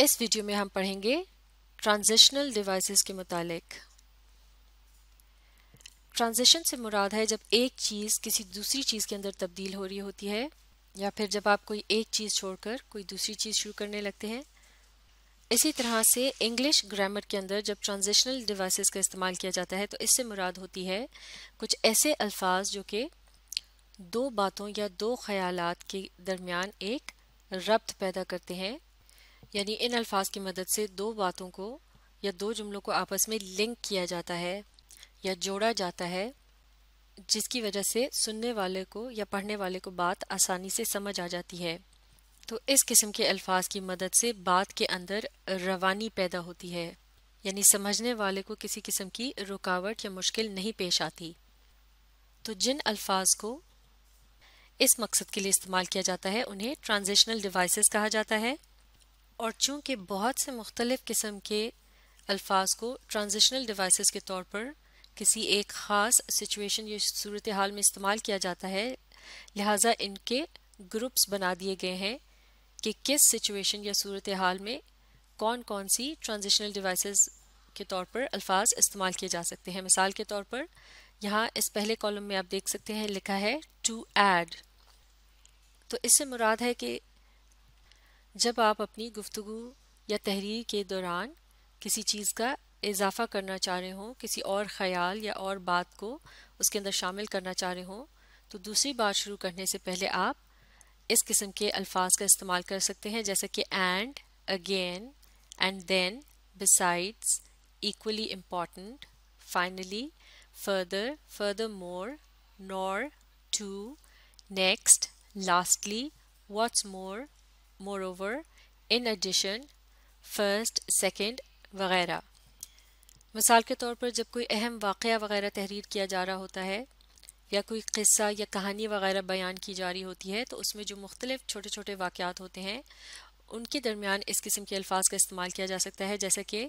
इस वीडियो में हम पढ़ेंगे ट्रांजिशनल डिवाइसेस के मुतालिक ट्रांजिशन से मुराद है जब एक चीज़ किसी दूसरी चीज़ के अंदर तब्दील हो रही होती है या फिर जब आप कोई एक चीज़ छोड़कर कोई दूसरी चीज़ शुरू करने लगते हैं इसी तरह से इंग्लिश ग्रामर के अंदर जब ट्रांजिशनल डिवाइसेस का इस्तेमाल किया जाता है तो इससे मुराद होती है कुछ ऐसे अल्फाज जो कि दो बातों या दो ख्यालात के दरमियान एक रब्त पैदा करते हैं यानी इन अल्फाज की मदद से दो बातों को या दो जुमलों को आपस में लिंक किया जाता है या जोड़ा जाता है जिसकी वजह से सुनने वाले को या पढ़ने वाले को बात आसानी से समझ आ जाती है तो इस किस्म के अल्फाज की मदद से बात के अंदर रवानी पैदा होती है यानी समझने वाले को किसी किस्म की रुकावट या मुश्किल नहीं पेश आती तो जिन अल्फाज को इस मकसद के लिए इस्तेमाल किया जाता है उन्हें ट्रांजिशनल डिवाइसेस कहा जाता है और चूँकि बहुत से मुख्तलिफ़ किस्म के अल्फाज को ट्रांजिशनल डिवाइस के तौर पर किसी एक ख़ास सिचुएशन या सूरत हाल में इस्तेमाल किया जाता है लिहाजा इनके ग्रुप्स बना दिए गए हैं कि किस सिचुएशन या सूरत हाल में कौन कौन सी ट्रांजिशनल डिवाइसेस के तौर पर अल्फाज इस्तेमाल किए जा सकते हैं मिसाल के तौर पर यहाँ इस पहले कॉलम में आप देख सकते हैं लिखा है टू एड तो इससे मुराद है कि जब आप अपनी गुफ्तु या तहरीर के दौरान किसी चीज़ का इजाफा करना चाह रहे हों किसी और ख्याल या और बात को उसके अंदर शामिल करना चाह रहे हों तो दूसरी बात शुरू करने से पहले आप इस किस्म के अल्फाज का इस्तेमाल कर सकते हैं जैसे कि and again and then besides equally important finally further furthermore nor too next lastly what's more moreover, in addition, first, second, वगैरह मिसाल के तौर पर जब कोई अहम वाक़ वगैरह तहरीर किया जा रहा होता है या कोई किस्सा या कहानी वगैरह बयान की जा रही होती है तो उसमें जो मुख्तलिफ छोटे छोटे वाक़ात होते हैं उनके दरमियान इस किस्म के अल्फाज का इस्तेमाल किया जा सकता है जैसे कि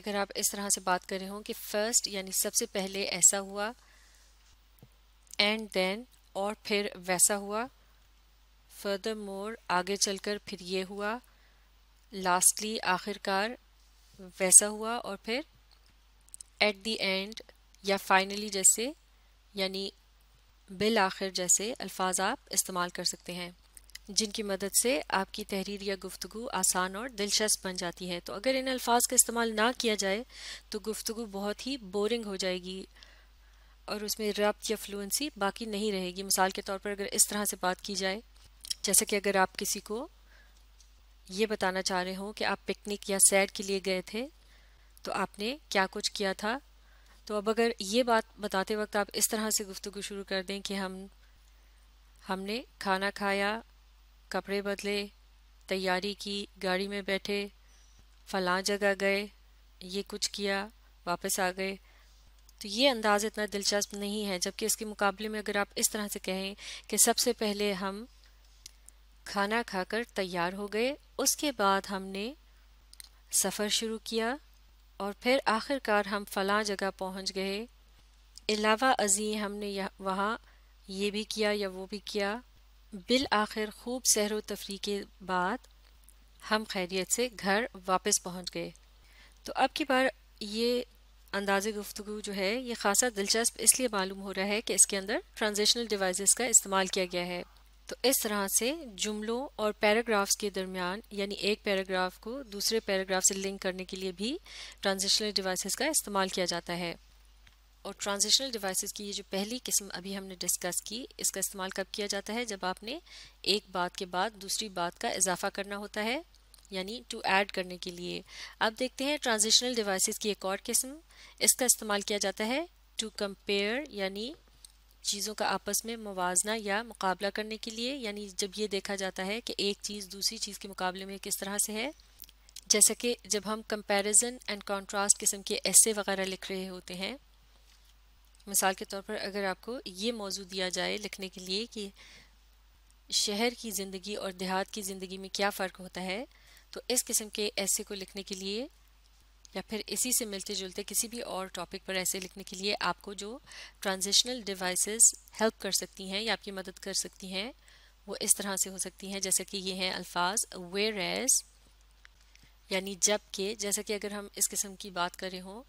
अगर आप इस तरह से बात कर रहे हों कि फ़र्स्ट यानी सबसे पहले ऐसा हुआ एंड देन और फिर वैसा हुआ फर्दर मोर आगे चलकर फिर ये हुआ लास्टली आखिरकार वैसा हुआ और फिर एट दी एंड या फाइनली जैसे यानी बिल आखिर जैसे अल्फाज आप इस्तेमाल कर सकते हैं जिनकी मदद से आपकी तहरीर या गुफ्तु आसान और दिलचस्प बन जाती है तो अगर इन अल्फाज का इस्तेमाल ना किया जाए तो गुफ्तु बहुत ही बोरिंग हो जाएगी और उसमें रब्त या फ्लुएंसी बाकी नहीं रहेगी मिसाल के तौर पर अगर इस तरह से बात की जाए जैसे कि अगर आप किसी को ये बताना चाह रहे हो कि आप पिकनिक या सैर के लिए गए थे तो आपने क्या कुछ किया था तो अब अगर ये बात बताते वक्त आप इस तरह से गुफ्तु शुरू कर दें कि हम हमने खाना खाया कपड़े बदले तैयारी की गाड़ी में बैठे फलां जगह गए ये कुछ किया वापस आ गए तो ये अंदाज़ इतना दिलचस्प नहीं है जबकि इसके मुकाबले में अगर आप इस तरह से कहें कि सबसे पहले हम खाना खाकर तैयार हो गए उसके बाद हमने सफ़र शुरू किया और फिर आखिरकार हम फला जगह पहुंच गए अलावा अजी हमने वहाँ ये भी किया या वो भी किया बिल आखिर खूब सहर तफरी के बाद हम खैरियत से घर वापस पहुँच गए तो अब की बार ये अंदाज़ गुफ्तु जो है ये ख़ासा दिलचस्प इसलिए मालूम हो रहा है कि इसके अंदर ट्रांजेशनल डिवाइसेस का इस्तेमाल किया गया है तो इस तरह से जुमलों और पैराग्राफ्स के दरमियान यानी एक पैराग्राफ को दूसरे पैराग्राफ से लिंक करने के लिए भी ट्रांजिशनल डिवाइसेस का इस्तेमाल किया जाता है और ट्रांजिशनल डिवाइसेस की ये जो पहली किस्म अभी हमने डिस्कस की इसका इस्तेमाल कब किया जाता है जब आपने एक बात के बाद दूसरी बात का इजाफा करना होता है यानी टू ऐड करने के लिए अब देखते हैं ट्रांजिशनल डिवाइसेस की एक और किस्म इसका इस्तेमाल किया जाता है टू कंपेयर यानी चीज़ों का आपस में मुवजना या मुकाबला करने के लिए यानी जब ये देखा जाता है कि एक चीज़ दूसरी चीज़ के मुकाबले में किस तरह से है जैसा कि जब हम कंपैरिजन एंड कंट्रास्ट किस्म के ऐसे वगैरह लिख रहे होते हैं मिसाल के तौर पर अगर आपको ये मौजू दिया जाए लिखने के लिए कि शहर की ज़िंदगी और देहात की ज़िंदगी में क्या फ़र्क होता है तो इस किस्म के ऐसे को लिखने के लिए या फिर इसी से मिलते जुलते किसी भी और टॉपिक पर ऐसे लिखने के लिए आपको जो ट्रांजिशनल डिवाइसेस हेल्प कर सकती हैं या आपकी मदद कर सकती हैं वो इस तरह से हो सकती हैं जैसे कि ये हैं अल्फाज वेर एज यानी जब के जैसा कि अगर हम इस किस्म की बात कर रहे हों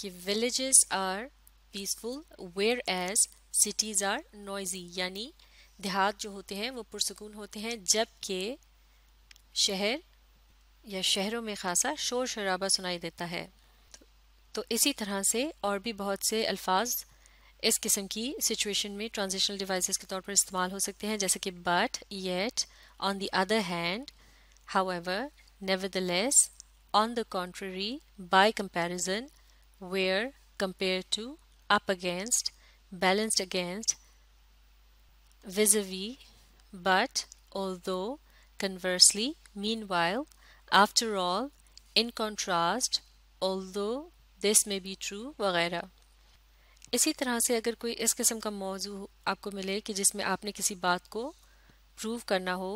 कि villages are peaceful whereas cities are noisy यानी देहात जो होते हैं वो पुरसकून होते हैं जबकि शहर या शहरों में खासा शोर शराबा सुनाई देता है तो इसी तरह से और भी बहुत से अल्फाज इस किस्म की सिचुएशन में ट्रांजिशनल डिवाइसेस के तौर पर इस्तेमाल हो सकते हैं जैसे कि but yet on the other hand however nevertheless on the contrary by comparison where compared to up against balanced against vis-a-vis but although conversely meanwhile After all, in contrast, although, this may be true वगैरह इसी तरह से अगर कोई इस किस्म का मौजू आपको मिले कि जिसमें आपने किसी बात को प्रूव करना हो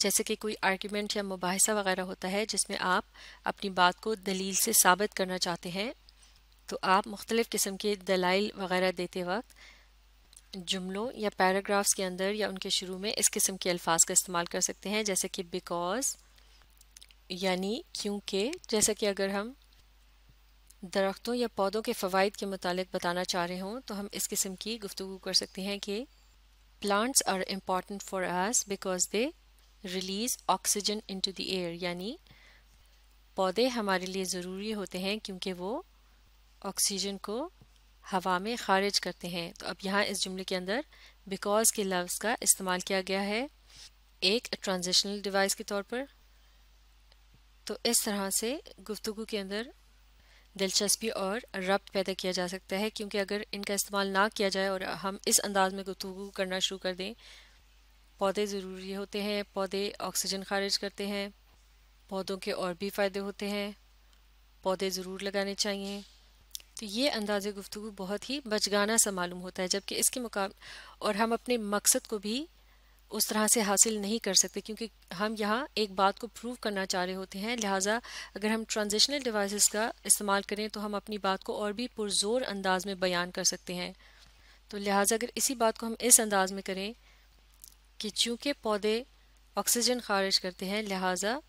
जैसे कि कोई आर्ग्यूमेंट या मुबासा वगैरह होता है जिसमें आप अपनी बात को दलील से साबित करना चाहते हैं तो आप मुख्तलिफ़ किस्म के दलाइल वगैरह देते वक्त जुमलों या पैराग्राफ्स के अंदर या उनके शुरू में इस किस्म के अल्फाज का इस्तेमाल कर सकते हैं जैसे कि बिकॉज यानी क्योंकि जैसा कि अगर हम दरख्तों या पौधों के फ़वाद के मतलब बताना चाह रहे हों तो हम इस किस्म की गुफ्तु कर सकते हैं कि plants are important for us because they release oxygen into the air यानी पौधे हमारे लिए ज़रूरी होते हैं क्योंकि वो ऑक्सीजन को हवा में खारिज करते हैं तो अब यहाँ इस जुमले के अंदर बिकॉज के लफ्ज़ का इस्तेमाल किया गया है एक ट्रांजिशनल डिवाइस के तौर पर तो इस तरह से गुफ्तु के अंदर दिलचस्पी और रब्त पैदा किया जा सकता है क्योंकि अगर इनका इस्तेमाल ना किया जाए और हम इस अंदाज में गुफ्तु करना शुरू कर दें पौधे ज़रूरी होते हैं पौधे ऑक्सीजन खारिज करते हैं पौधों के और भी फ़ायदे होते हैं पौधे ज़रूर लगाने चाहिए तो ये अंदाज़ गुफ्तु बहुत ही बचगाना सा मालूम होता है जबकि इसके मुकाम और हम अपने मकसद को भी उस तरह से हासिल नहीं कर सकते क्योंकि हम यहाँ एक बात को प्रूव करना चाह रहे होते हैं लिहाजा अगर हम ट्रांजिशनल डिवाइसेस का इस्तेमाल करें तो हम अपनी बात को और भी पुरजोर अंदाज में बयान कर सकते हैं तो लिहाजा अगर इसी बात को हम इस अंदाज में करें कि चूँकि पौधे ऑक्सीजन खारिज करते हैं लिहाजा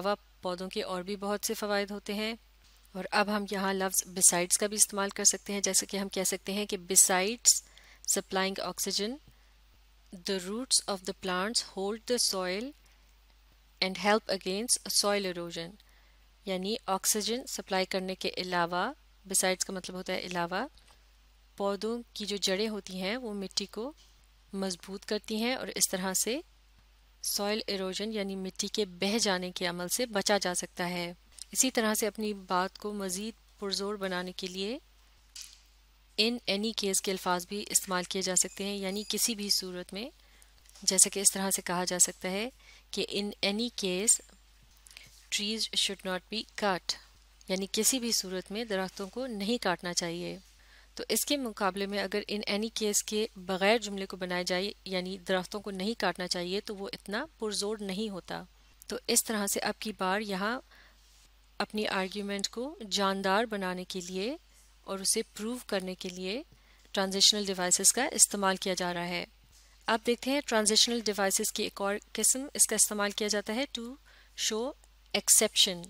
हवा पौधों के और भी बहुत से फ़वाद होते हैं और अब हम यहाँ लफ्ज़ बिसाइड्स का भी इस्तेमाल कर सकते हैं जैसे कि हम कह सकते हैं कि besides supplying oxygen the roots of the plants hold the soil and help against soil erosion यानी ऑक्सीजन सप्लाई करने के अलावा बिसाइड्स का मतलब होता है अलावा पौधों की जो जड़ें होती हैं वो मिट्टी को मजबूत करती हैं और इस तरह से सॉइल इरोजन यानी मिट्टी के बह जाने के अमल से बचा जा सकता है इसी तरह से अपनी बात को मज़ीद पुरजोर बनाने के लिए इन एनी केस के अल्फाज भी इस्तेमाल किए जा सकते हैं यानी किसी भी सूरत में जैसे कि इस तरह से कहा जा सकता है कि in any case trees should not be काट यानी किसी भी सूरत में दरख्तों को नहीं काटना चाहिए तो इसके मुकाबले में अगर इन एनी केस के बग़ैर जुमले को बनाया जाए यानी दरख्तों को नहीं काटना चाहिए तो वो इतना पुरजोर नहीं होता तो इस तरह से अब की बार यहाँ अपनी आर्ग्यूमेंट को जानदार बनाने के लिए और उसे प्रूव करने के लिए ट्रांजिशनल डिवाइसेस का इस्तेमाल किया जा रहा है आप देखते हैं ट्रांजिशनल डिवाइसेस की एक और किस्म इसका इस्तेमाल किया जाता है टू शो एक्सेप्शन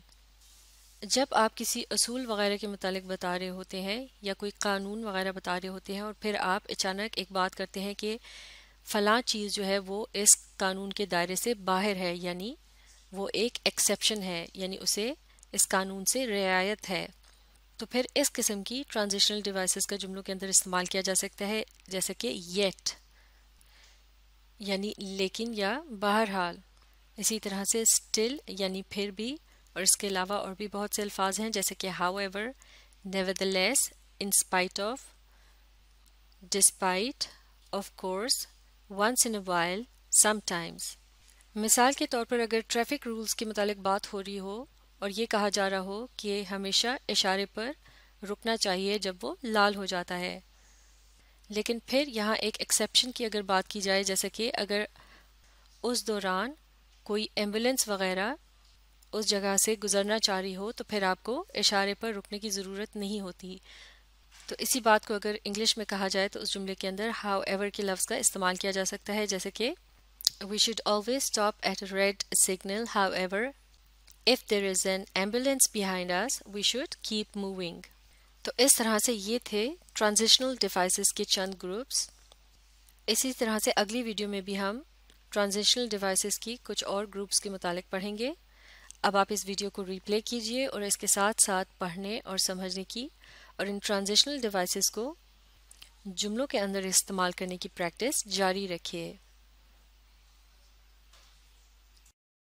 जब आप किसी असूल वगैरह के मतलब बता रहे होते हैं या कोई कानून वगैरह बता रहे होते हैं और फिर आप अचानक एक बात करते हैं कि फ़लाँ चीज़ जो है वो इस कानून के दायरे से बाहर है यानी वो एक एक्सेप्शन है यानी उसे इस कानून से रियायत है तो फिर इस किस्म की ट्रांजिशनल डिवाइसेस का जुमलों के अंदर इस्तेमाल किया जा सकता है जैसे कि येट यानी लेकिन या बहरहाल इसी तरह से स्टिल यानी फिर भी और इसके अलावा और भी बहुत से अल्फाज हैं जैसे कि however nevertheless in spite of despite of course once in a while sometimes मिसाल के तौर पर अगर ट्रैफिक रूल्स के मुतालिक बात हो रही हो और ये कहा जा रहा हो कि हमेशा इशारे पर रुकना चाहिए जब वो लाल हो जाता है लेकिन फिर यहाँ एक एक्सेप्शन की अगर बात की जाए जैसे कि अगर उस दौरान कोई एम्बुलेंस वगैरह उस जगह से गुजरना चाह रही हो तो फिर आपको इशारे पर रुकने की ज़रूरत नहीं होती तो इसी बात को अगर इंग्लिश में कहा जाए तो उस जुमले के अंदर हाउ एवर के लफ्ज़ का इस्तेमाल किया जा सकता है जैसे कि we should always stop at red signal however if there is an ambulance behind us we should keep moving तो इस तरह से ये थे ट्रांजिशनल डिवाइसेस के चंद ग्रुप्स इसी तरह से अगली वीडियो में भी हम ट्रांजिशनल डिवाइसेस की कुछ और ग्रुप्स के मुतालिक पढ़ेंगे अब आप इस वीडियो को रिप्ले कीजिए और इसके साथ साथ पढ़ने और समझने की और इन ट्रांजिशनल डिवाइसेस को जुमलों के अंदर इस्तेमाल करने की प्रैक्टिस जारी रखिए